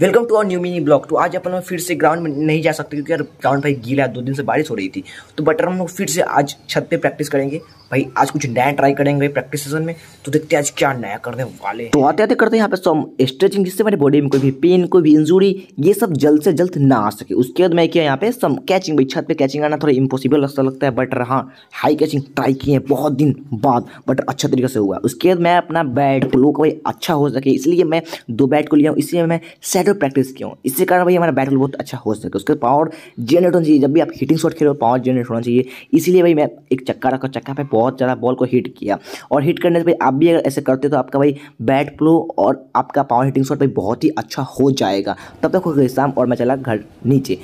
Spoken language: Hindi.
welcome to our new mini blog तो आज अपन फिर से ग्राउंड में नहीं जा सकते क्योंकि यार ग्राउंड भाई गीला है दो दिन से बारिश हो रही थी तो बटर हम लोग फिर से आज छत पे प्रैक्टिस करेंगे भाई आज कुछ नया ट्राई करेंगे प्रैक्टिस सेशन में तो देखते हैं आज क्या नया करने वाले तो आते आते करते हैं यहाँ पे सब स्ट्रेचिंग जिससे मेरी बॉडी में कोई भी पेन कोई भी इंजुरी ये सब जल्द से जल्द ना आ सके उसके बाद मैं किया यहाँ पे सब कैचिंग भाई छत पे कैचिंग आना थोड़ा इम्पॉसिबल लगता लगता है बट हाँ हाई कैचिंग ट्राई किए बहुत दिन बाद बट अच्छा तरीके से हुआ उसके बाद मैं अपना बैट लो भाई अच्छा हो सके इसलिए मैं दो बैट को लिया हूँ इसलिए मैं बैटल प्रैक्टिस किया हूँ इससे कारण भाई हमारा बैटल बहुत अच्छा हो सके उसके पावर जनरेट होना चाहिए जब भी आप हिटिंग शॉट खेलो पावर जनरेट होना चाहिए इसीलिए भाई मैं एक चक्का रखा चक्का पे बहुत ज़्यादा बॉल को हिट किया और हिट करने से भाई आप भी अगर ऐसे करते तो आपका भाई बैट प्लो और आपका पावर हिटिंग शॉट भाई बहुत ही अच्छा हो जाएगा तब तक हो गई शाम और मैं चला घर नीचे